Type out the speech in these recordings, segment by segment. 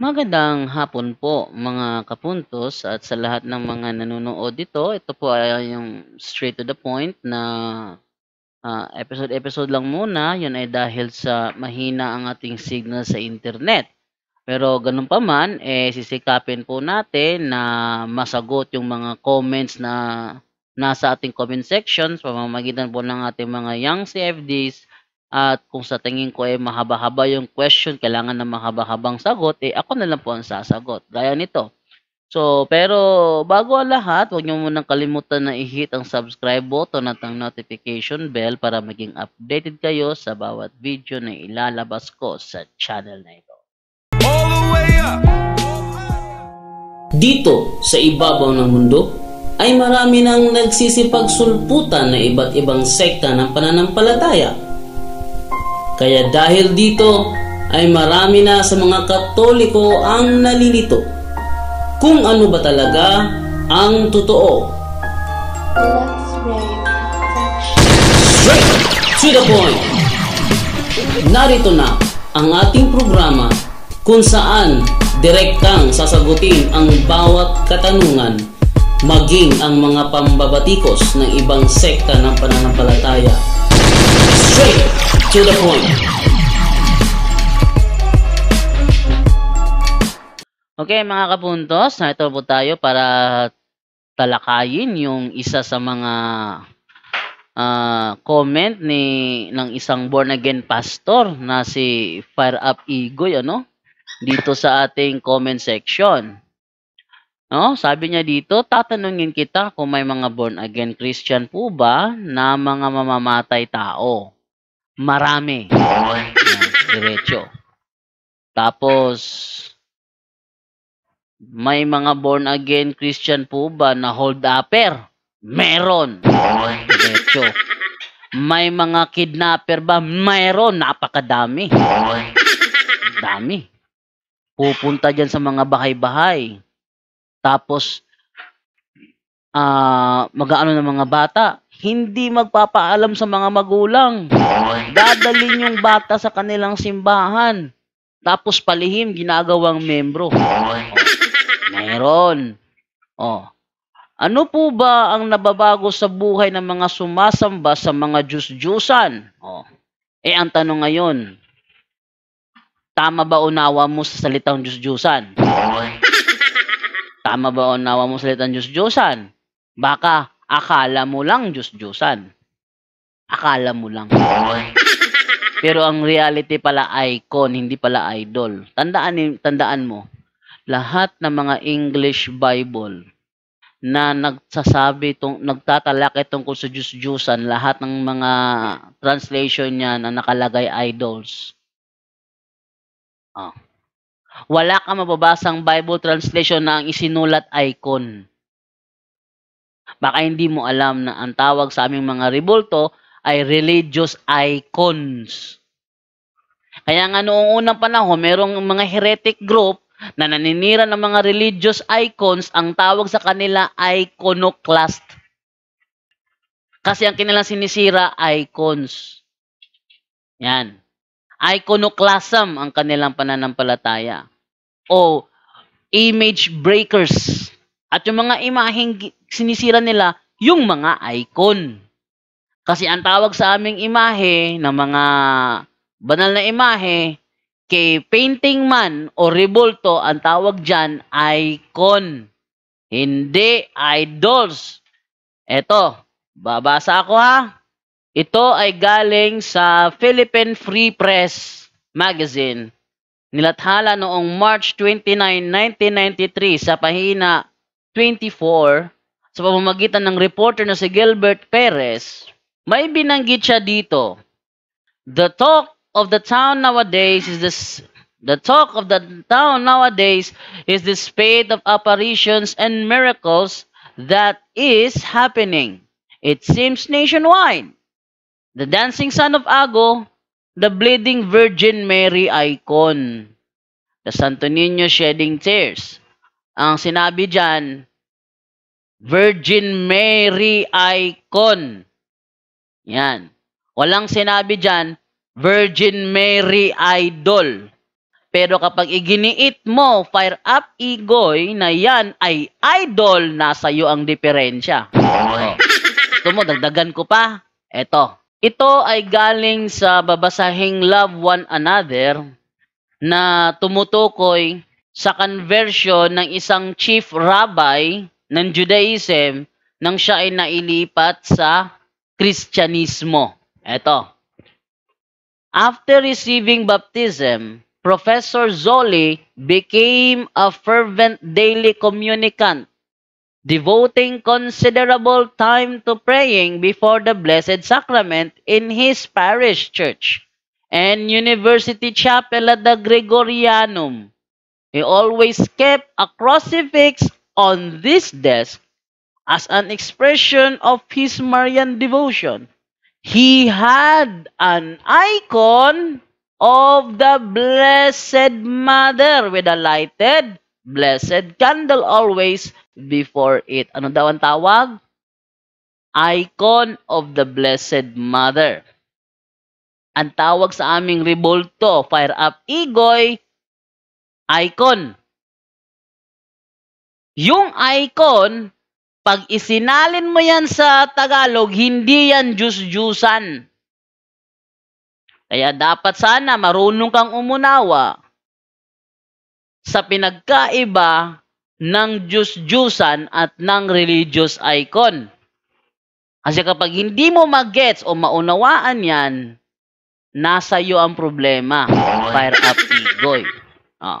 Magandang hapon po mga kapuntos at sa lahat ng mga nanonood dito. Ito po ay yung straight to the point na episode-episode ah, uh, lang muna. Yun ay dahil sa mahina ang ating signal sa internet. Pero ganun pa man, eh, sisikapin po natin na masagot yung mga comments na nasa ating comment sections pamamagitan po ng ating mga young CFDs at kung sa tingin ko ay eh, mahaba-haba yung question, kailangan ng mahaba-habang sagot, eh ako na lang po ang sasagot. Gaya nito. So, pero bago ang lahat, huwag niyo munang kalimutan na i-hit ang subscribe button at ang notification bell para maging updated kayo sa bawat video na ilalabas ko sa channel na ito. All the way up. Dito sa ibabaw ng mundo ay marami nang nagsisipagsulputan na iba't ibang sekta ng pananampalataya kaya dahil dito ay marami na sa mga Katoliko ang nalilito kung ano ba talaga ang totoo. Straight to the point! Narito na ang ating programa kung saan direktang sasagutin ang bawat katanungan maging ang mga pambabatikos ng ibang sekta ng pananampalataya. Straight to the point. Okay mga kapuntos, ito po tayo para talakayin yung isa sa mga uh, comment ni ng isang born again pastor na si Fire Up Ego, ano dito sa ating comment section. No, sabi niya dito, tatanungin kita kung may mga born again Christian po ba na mga mamamatay tao. Marami. Yan, diretso. Tapos, may mga born again Christian po ba na hold upper? Meron. Diretso. May mga kidnapper ba? Meron. Napakadami. Dami. Pupunta dyan sa mga bahay-bahay. Tapos, uh, mag-aano ng mga bata, hindi magpapaalam sa mga magulang. Dadalhin yung bata sa kanilang simbahan. Tapos palihim, ginagawang membro. Oh, meron. Oh. Ano po ba ang nababago sa buhay ng mga sumasamba sa mga Diyos-Diyosan? Oh. Eh, ang tanong ngayon, tama ba unawa mo sa salitang Diyos-Diyosan? Tama ba unawa mo sa salitang Diyos-Diyosan? Baka akala mo lang Diyos-Diyosan. Akala mo lang. Pero ang reality pala icon, hindi pala idol. Tandaan, tandaan mo, lahat ng mga English Bible na nagsasabi tong nagtatalakay tungkol sa Diyos Diyosan, lahat ng mga translation niya na nakalagay idols. Oh. Wala ka mababasang Bible translation na ang isinulat icon. Baka hindi mo alam na ang tawag sa aming mga rebolto ay religious icons. Kaya nga noong unang panahon, merong mga heretic group na naninira ng mga religious icons, ang tawag sa kanila iconoclast. Kasi ang kanilang sinisira, icons. Yan. Iconoclasm ang kanilang pananampalataya. O image breakers. At yung mga imaheng sinisira nila, yung mga icon. Kasi ang tawag sa aming imahe ng mga banal na imahe, kay painting man o rebulto, ang tawag dyan, icon. Hindi idols. Eto, babasa ako ha. Ito ay galing sa Philippine Free Press magazine. Nilathala noong March 29, 1993 sa pahina 24 sa pamamagitan ng reporter na si Gilbert Perez, may binanggit siya dito. The talk of the town nowadays is this The talk of the town nowadays is the spate of apparitions and miracles that is happening. It seems nationwide. The dancing son of Ago, the bleeding Virgin Mary icon. The Santo Niño shedding tears. Ang sinabi dyan, Virgin Mary icon. Yan. Walang sinabi dyan, Virgin Mary idol. Pero kapag iginiit mo, fire up igoy, na yan ay idol, nasa iyo ang diferensya. Okay. Ito mo, dagdagan ko pa. Ito. Ito ay galing sa babasahing Love One Another na tumutukoy sa conversion ng isang chief rabbi ng Judaism nang siya ay nailipat sa Kristyanismo. Ito. After receiving baptism, Professor Zoli became a fervent daily communicant, devoting considerable time to praying before the Blessed Sacrament in his parish church and university chapel at the Gregorianum. He always kept a crucifix on this desk as an expression of his Marian devotion. He had an icon of the Blessed Mother with a lighted blessed candle always before it. Ano daw ang tawag? Icon of the Blessed Mother. Ang tawag sa aming rebolto, fire up igoy, icon yung icon, pag isinalin mo yan sa Tagalog, hindi yan Diyos-Diyusan. Kaya dapat sana marunong kang umunawa sa pinagkaiba ng Diyos-Diyusan at ng religious icon. Kasi kapag hindi mo magets o maunawaan yan, nasa iyo ang problema. Fire up igoy. Oh. Ah.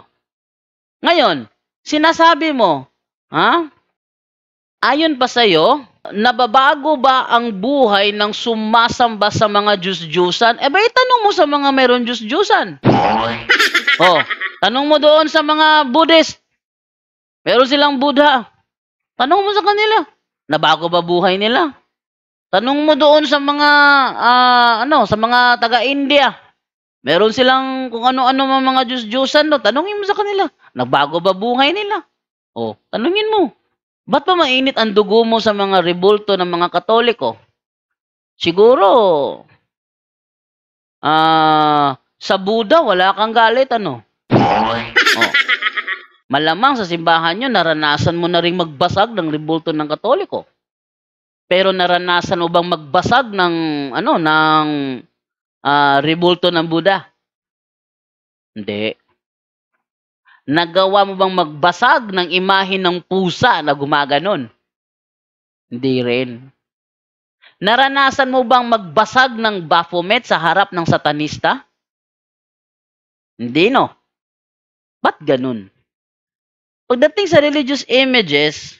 Ngayon, sinasabi mo, Ha? Ayon pa sa iyo, nababago ba ang buhay ng sumasamba sa mga diyos diyosan Eh ba itanong mo sa mga meron diyos diyosan o, oh, tanong mo doon sa mga Buddhist. Meron silang Buddha. Tanong mo sa kanila. Nabago ba buhay nila? Tanong mo doon sa mga uh, ano, sa mga taga-India. Meron silang kung ano-ano mga Diyos-Diyosan No? Tanongin mo sa kanila. Nagbago ba buhay nila? Oh, tanungin mo. Ba't pa mainit ang dugo mo sa mga rebulto ng mga katoliko? Siguro, ah, uh, sa Buddha, wala kang galit, ano? O, oh. malamang sa simbahan nyo, naranasan mo na rin magbasag ng rebulto ng katoliko. Pero naranasan mo bang magbasag ng, ano, ng uh, ah, rebolto ng Buddha? Hindi. Nagawa mo bang magbasag ng imahe ng pusa na gumaganon? Hindi rin. Naranasan mo bang magbasag ng Baphomet sa harap ng satanista? Hindi no. Ba't ganun? Pagdating sa religious images,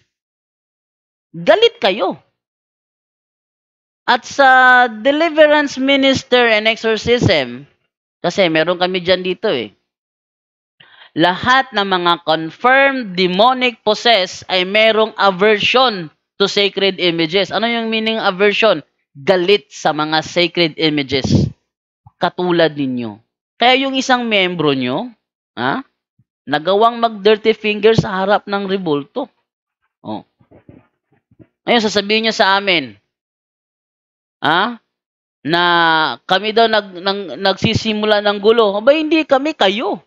galit kayo. At sa deliverance minister and exorcism, kasi meron kami dyan dito eh lahat ng mga confirmed demonic possess ay merong aversion to sacred images. Ano yung meaning aversion? Galit sa mga sacred images. Katulad ninyo. Kaya yung isang membro nyo, ha, nagawang mag-dirty finger sa harap ng rebulto. Oh. Ngayon, sasabihin niya sa amin, ha, na kami daw nag, nag, nagsisimula ng gulo. Aba, hindi kami, kayo.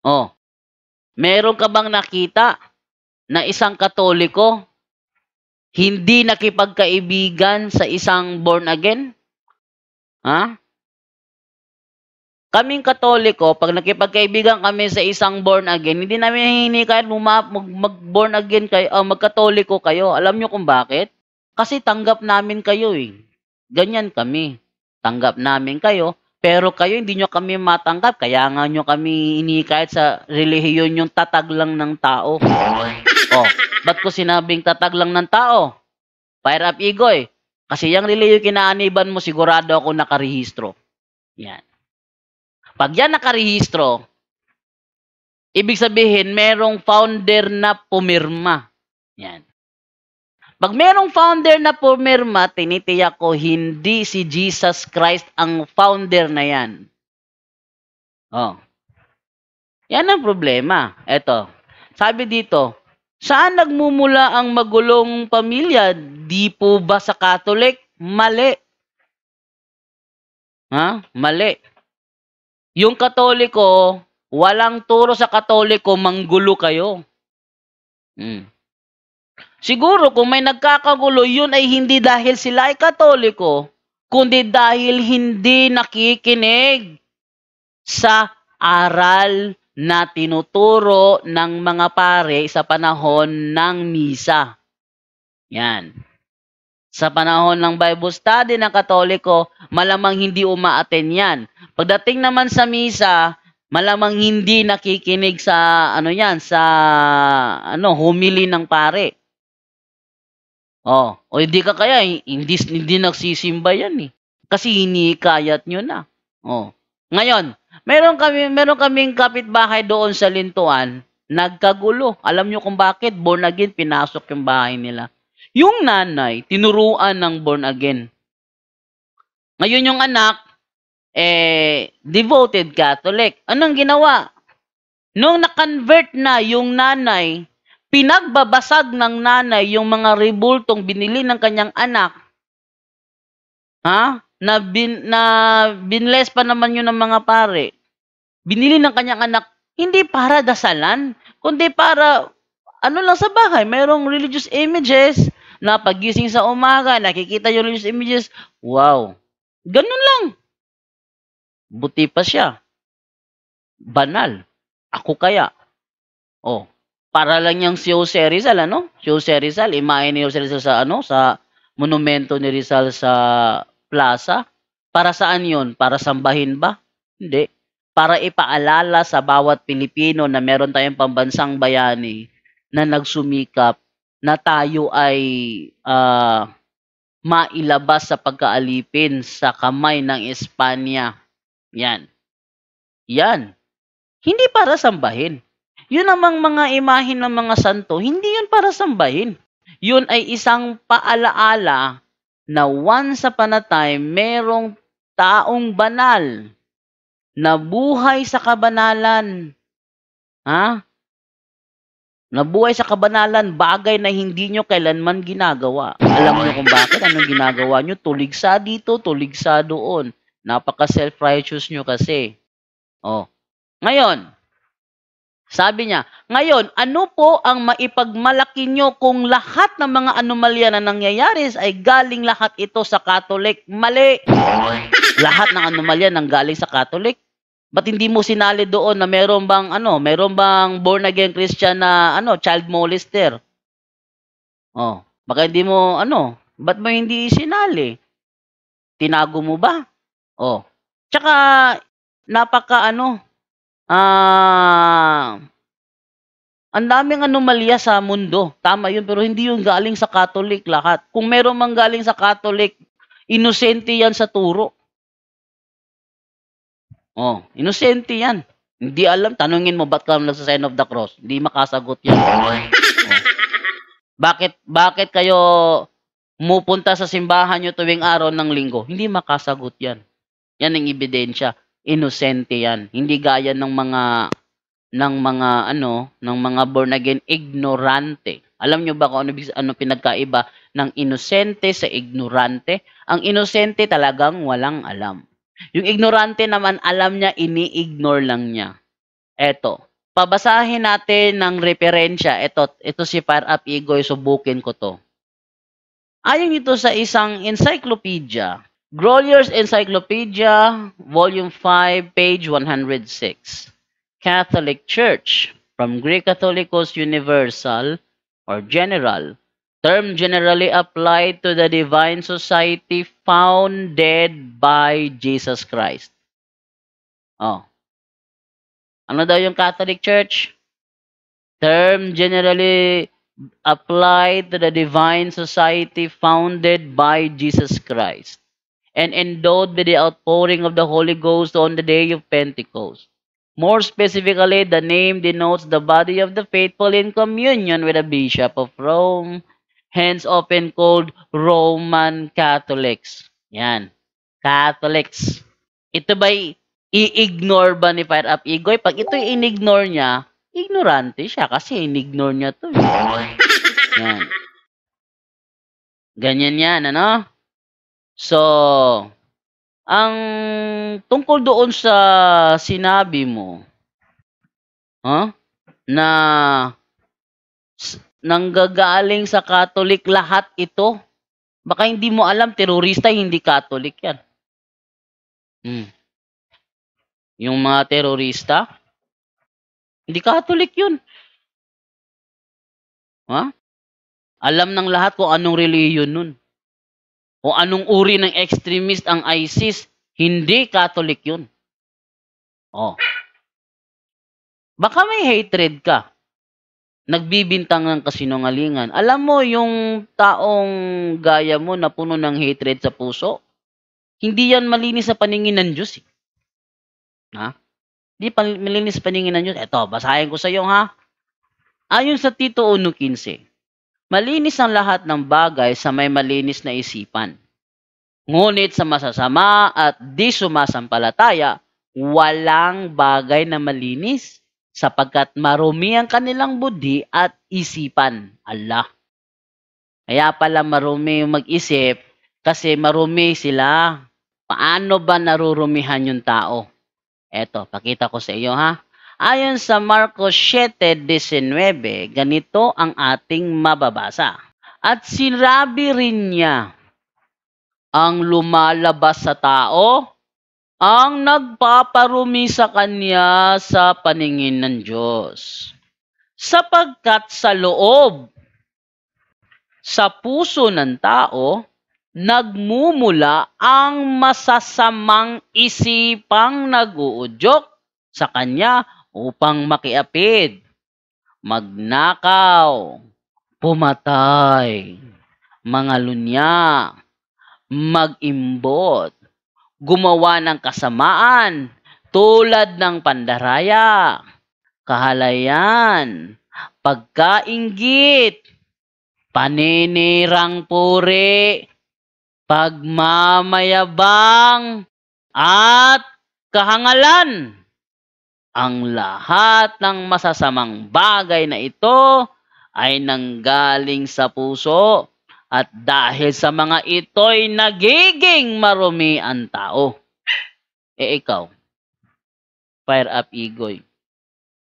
Oh. Meron ka bang nakita na isang Katoliko hindi nakipagkaibigan sa isang born again? Ha? Kaming Katoliko, pag nakipagkaibigan kami sa isang born again, hindi namin hinihingi kayo mag, mag born again kayo, uh, magkatoliko kayo. Alam nyo kung bakit? Kasi tanggap namin kayo eh. Ganyan kami. Tanggap namin kayo pero kayo, hindi nyo kami matanggap. Kaya nga nyo kami inikahit sa relihiyon yung tatag lang ng tao. oh, ba't ko sinabing tatag lang ng tao? Fire up, Igoy. Eh. Kasi yung relihiyon kinaaniban mo, sigurado ako nakarehistro. Yan. Pag yan nakarehistro, ibig sabihin, merong founder na pumirma. Yan. Pag merong founder na pumirma, tinitiyak ko hindi si Jesus Christ ang founder na yan. Oh. Yan ang problema. Eto. Sabi dito, saan nagmumula ang magulong pamilya? Di po ba sa Catholic? Mali. Ha? Mali. Yung Katoliko, walang turo sa Katoliko, manggulo kayo. Hmm. Siguro kung may nagkakagulo, yun ay hindi dahil sila ay katoliko, kundi dahil hindi nakikinig sa aral na tinuturo ng mga pare sa panahon ng misa. Yan. Sa panahon ng Bible study ng Katoliko, malamang hindi umaaten yan. Pagdating naman sa misa, malamang hindi nakikinig sa ano yan, sa ano, humili ng pare. Oh, o hindi ka kaya, eh, hindi, hindi nagsisimba yan eh. Kasi hinikayat niyo na. Oh. Ngayon, meron kami meron kaming kapitbahay doon sa Lintuan, nagkagulo. Alam niyo kung bakit? Born again, pinasok yung bahay nila. Yung nanay, tinuruan ng born again. Ngayon yung anak, eh, devoted Catholic. Anong ginawa? Nung na-convert na yung nanay Pinagbabasag ng nanay yung mga ribultong binili ng kanyang anak. Ha? Na, bin, na binless pa naman yun ng mga pare. Binili ng kanyang anak, hindi para dasalan, kundi para ano lang sa bahay, mayroong religious images na pagising sa umaga, nakikita yung religious images, wow, ganun lang. Buti pa siya. Banal. Ako kaya. Oh, para lang yang si Jose Rizal, ano? Si Jose Rizal, imahe ni Jose Rizal sa, ano, sa monumento ni Rizal sa plaza. Para saan yon? Para sambahin ba? Hindi. Para ipaalala sa bawat Pilipino na meron tayong pambansang bayani na nagsumikap na tayo ay uh, mailabas sa pagkaalipin sa kamay ng Espanya. Yan. Yan. Hindi para sambahin yun namang mga imahe ng mga santo, hindi yun para sambahin. Yun ay isang paalaala na once upon a time, merong taong banal na buhay sa kabanalan. Ha? Nabuhay sa kabanalan, bagay na hindi nyo kailanman ginagawa. Alam nyo kung bakit, anong ginagawa nyo? Tuligsa dito, tuligsa doon. Napaka self-righteous nyo kasi. Oh. Ngayon, sabi niya, ngayon, ano po ang maipagmalaki nyo kung lahat ng mga anomalya na nangyayari ay galing lahat ito sa Catholic? Mali! lahat ng anomalya nang galing sa Catholic. Ba't hindi mo sinali doon na meron bang ano, meron bang born again Christian na ano, child molester? Oh, baka hindi mo ano, ba't mo hindi sinali? Tinago mo ba? Oh. Tsaka napaka ano, ah, ang daming anomalya sa mundo. Tama yun, pero hindi yung galing sa Catholic lahat. Kung meron mang galing sa Catholic, inosente yan sa turo. Oh, inosente yan. Hindi alam, tanungin mo ba't ka lang sa sign of the cross? Hindi makasagot yan. oh. Bakit, bakit kayo mupunta sa simbahan nyo tuwing araw ng linggo? Hindi makasagot yan. Yan ang ebidensya inosente yan. Hindi gaya ng mga ng mga ano, ng mga born again ignorante. Alam nyo ba kung ano, ano pinagkaiba ng inosente sa ignorante? Ang inosente talagang walang alam. Yung ignorante naman alam niya, ini-ignore lang niya. Eto, pabasahin natin ng referensya. Ito, ito si Fire Up Egoy, subukin ko to. Ayon ito sa isang encyclopedia Grolier's Encyclopedia, Volume 5, page 106. Catholic Church, from Greek Catholicos universal or general, term generally applied to the divine society founded by Jesus Christ. Oh. Ano daw yung Catholic Church? Term generally applied to the divine society founded by Jesus Christ and endowed with the outpouring of the Holy Ghost on the day of Pentecost. More specifically, the name denotes the body of the faithful in communion with the Bishop of Rome, hence often called Roman Catholics. Yan, Catholics. Ito ba'y i-ignore ba ni Fire Up Igoy? Pag ito i-ignore niya, ignorante siya kasi in-ignore niya to. Eh. Yan. Ganyan yan, ano? So, ang tungkol doon sa sinabi mo, huh? na nanggagaling sa Catholic lahat ito, baka hindi mo alam, terorista, hindi Catholic yan. Hmm. Yung mga terorista, hindi Catholic yun. Ha? Huh? Alam ng lahat kung anong reliyon nun o anong uri ng extremist ang ISIS, hindi Catholic yun. Oh. Baka may hatred ka. Nagbibintang ng kasinungalingan. Alam mo, yung taong gaya mo na puno ng hatred sa puso, hindi yan malinis sa paningin ng Diyos. Eh. Ha? Hindi malinis sa paningin ng Diyos. Eto, basahin ko sa iyo ha. Ayon sa Tito 1.15, Malinis ang lahat ng bagay sa may malinis na isipan. Ngunit sa masasama at di sumasampalataya, walang bagay na malinis sapagkat marumi ang kanilang budi at isipan. Allah. Kaya pala marumi yung mag-isip kasi marumi sila. Paano ba narurumihan yung tao? Eto, pakita ko sa iyo ha. Ayon sa Marcos 7.19, ganito ang ating mababasa. At sinabi rin niya, ang lumalabas sa tao, ang nagpaparumi sa kanya sa paningin ng Diyos. Sapagkat sa loob, sa puso ng tao, nagmumula ang masasamang isipang nag-uudyok sa kanya upang makiapid, magnakaw, pumatay, mga lunya, mag gumawa ng kasamaan tulad ng pandaraya, kahalayan, pagkaingit, paninirang puri, pagmamayabang, at kahangalan. Ang lahat ng masasamang bagay na ito ay nanggaling sa puso at dahil sa mga ito'y nagiging marumi ang tao. E ikaw, fire up igoy.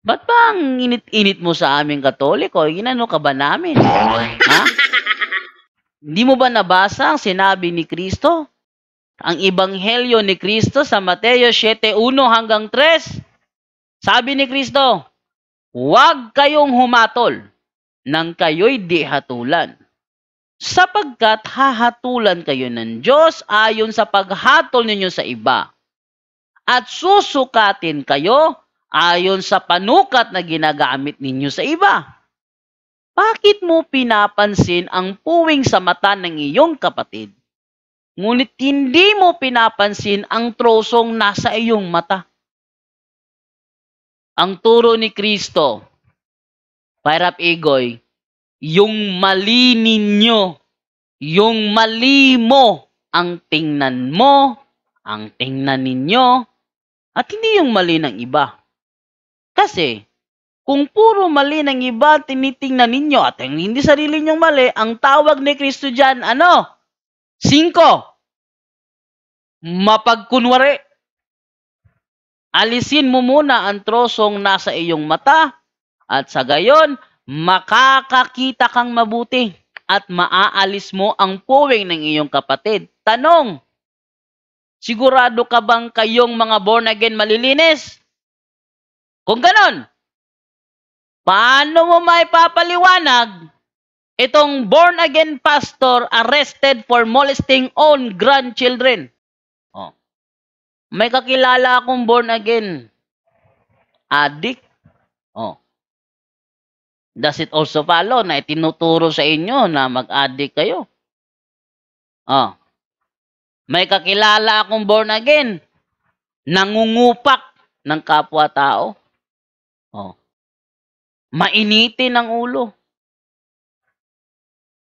Ba't ba ang init-init mo sa aming katoliko? Ginano ka ba namin? Ha? Hindi mo ba nabasa ang sinabi ni Kristo? Ang ibanghelyo ni Kristo sa Mateo 7.1 hanggang 3 sabi ni Kristo, huwag kayong humatol nang kayo'y di hatulan. Sapagkat hahatulan kayo ng Diyos ayon sa paghatol ninyo sa iba. At susukatin kayo ayon sa panukat na ginagamit ninyo sa iba. Bakit mo pinapansin ang puwing sa mata ng iyong kapatid? Ngunit hindi mo pinapansin ang trosong nasa iyong mata ang turo ni Kristo, Pairap Igoy, yung mali ninyo, yung mali mo, ang tingnan mo, ang tingnan ninyo, at hindi yung mali ng iba. Kasi, kung puro mali ng iba, tinitingnan ninyo at hindi sarili nyong mali, ang tawag ni Kristo dyan, ano? Cinco. Mapagkunwari. Alisin mo muna ang trosong nasa iyong mata at sa gayon, makakakita kang mabuti at maaalis mo ang puwing ng iyong kapatid. Tanong, sigurado ka bang kayong mga born again malilinis? Kung ganon, paano mo maipapaliwanag itong born again pastor arrested for molesting own grandchildren? May kakilala akong born again. Addict. Oh. Does it also follow na itinuturo sa inyo na mag-addict kayo? Oh. May kakilala akong born again. Nangungupak ng kapwa-tao. Oh. Mainitin ang ulo.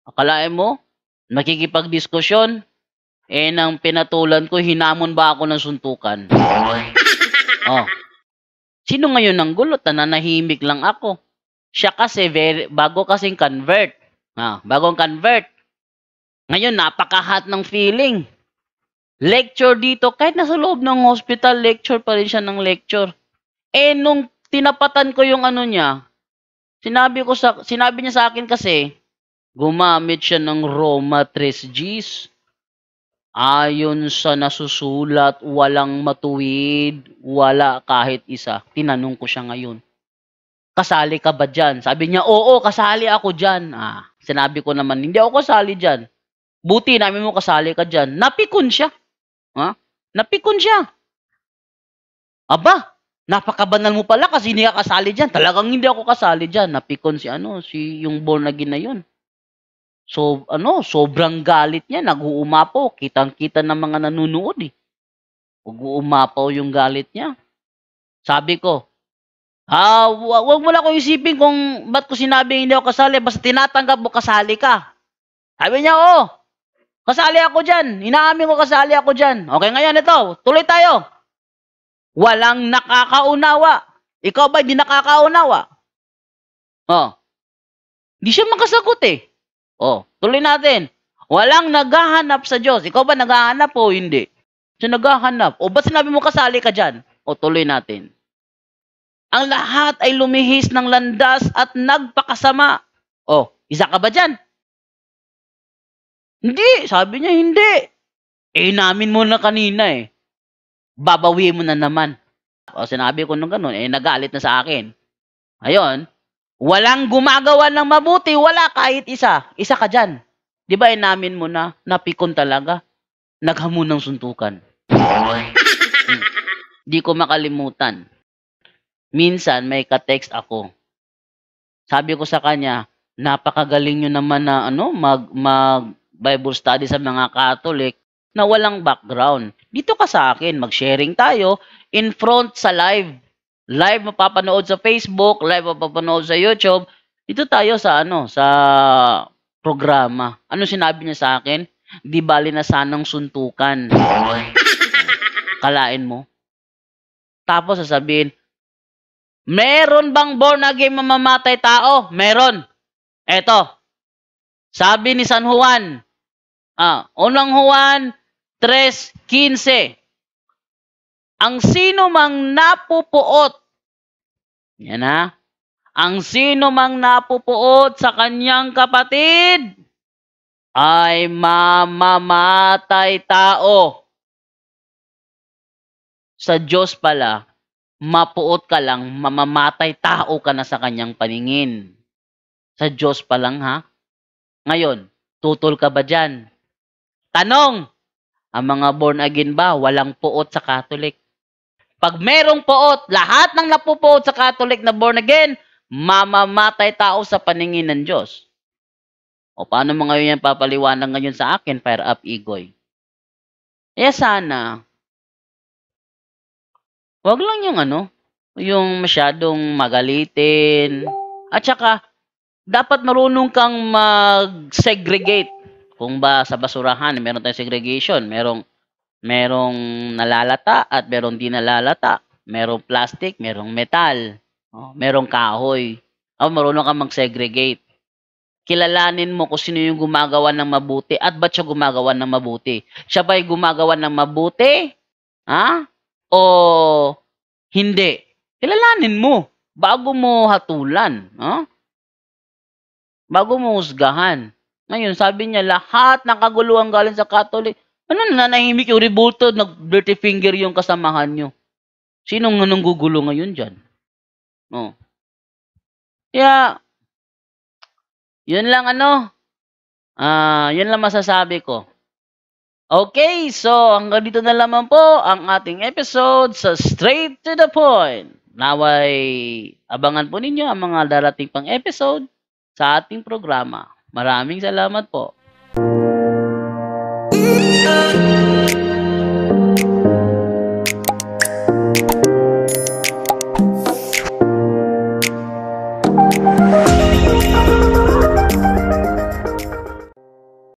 Akalain mo, nakikipagdiskusyon, eh, nang pinatulan ko, hinamon ba ako ng suntukan? oh. Sino ngayon ang gulo? Nanahimik lang ako. Siya kasi, very, bago kasing convert. Ah, bagong convert. Ngayon, napakahat ng feeling. Lecture dito, kahit nasa loob ng hospital, lecture pa rin siya ng lecture. Eh, nung tinapatan ko yung ano niya, sinabi, ko sa, sinabi niya sa akin kasi, gumamit siya ng Roma 3 Gs. Ayon sa nasusulat, walang matuwid, wala kahit isa. Tinanong ko siya ngayon. Kasali ka ba dyan? Sabi niya, oo, kasali ako dyan. Ah, sinabi ko naman, hindi ako kasali dyan. Buti namin mo kasali ka dyan. Napikon siya. Ha? Napikon siya. Aba, napakabanal mo pala kasi hindi ka kasali dyan. Talagang hindi ako kasali dyan. Napikon si ano, si yung born again na yun. So, ano, sobrang galit niya, nag-uumapaw. Kitang-kita ng mga nanonood eh. Nag-uumapaw yung galit niya. Sabi ko, ah, wag mo na ko isipin kung ba't ko sinabi hindi ako kasali. Basta tinatanggap mo, kasali ka. Sabi niya, oh, kasali ako dyan. Inaamin ko kasali ako dyan. Okay, ngayon ito, tuloy tayo. Walang nakakaunawa. Ikaw ba hindi nakakaunawa? Oh. Hindi siya makasagot eh. Oh, tuloy natin. Walang naghahanap sa Diyos. Ikaw ba naghahanap o hindi? So naghahanap. O ba't sinabi mo kasali ka dyan? O tuloy natin. Ang lahat ay lumihis ng landas at nagpakasama. O, isa ka ba dyan? Hindi. Sabi niya, hindi. Eh, namin mo na kanina eh. Babawi mo na naman. O, sinabi ko nung ganun, eh, nagalit na sa akin. Ayun, Walang gumagawa ng mabuti, wala kahit isa. Isa ka dyan. Di ba inamin mo na, napikon talaga. Naghamon ng suntukan. Hmm. Di ko makalimutan. Minsan may ka-text ako. Sabi ko sa kanya, napakagaling nyo naman na ano, mag, mag Bible study sa mga Catholic na walang background. Dito ka sa akin, mag-sharing tayo in front sa live live mapapanood sa Facebook, live mapapanood sa YouTube. Ito tayo sa ano, sa programa. Ano sinabi niya sa akin? Di bali na sanang suntukan. Kalain mo. Tapos sasabihin, meron bang born again mamamatay tao? Meron. Eto. Sabi ni San Juan, ah, unang Juan 3.15. Ang sino mang napupuot, yan ha, ang sino mang napupuot sa kanyang kapatid, ay mamamatay tao. Sa Diyos pala, mapuot ka lang, mamamatay tao ka na sa kanyang paningin. Sa Diyos pa lang ha. Ngayon, tutol ka ba dyan? Tanong, ang mga born again ba walang puot sa Catholic? Pag merong poot, lahat ng napupoot sa Catholic na born again, mamamatay tao sa paningin ng Diyos. O paano mo ngayon yan papaliwanag ngayon sa akin, Fire Up Igoy? Kaya sana, wag lang yung ano, yung masyadong magalitin. At saka, dapat marunong kang mag-segregate. Kung ba sa basurahan, meron tayong segregation, merong merong nalalata at merong di nalalata, merong plastic, merong metal, oh, merong kahoy. Oh, marunong ka mag-segregate. Kilalanin mo kung sino yung gumagawa ng mabuti at ba't siya gumagawa ng mabuti. Siya ba gumagawa ng mabuti? Ha? O hindi? Kilalanin mo bago mo hatulan. Ha? Bago mo husgahan. Ngayon, sabi niya, lahat ng kaguluhan galing sa Catholic, ano na nanahimik yung rebulto, nag-dirty finger yung kasamahan nyo? Sinong nung gugulo ngayon dyan? No. Oh. Kaya, yun lang ano. Ah, uh, yun lang masasabi ko. Okay, so hanggang dito na lamang po ang ating episode sa Straight to the Point. Naway, abangan po ninyo ang mga darating pang episode sa ating programa. Maraming salamat po.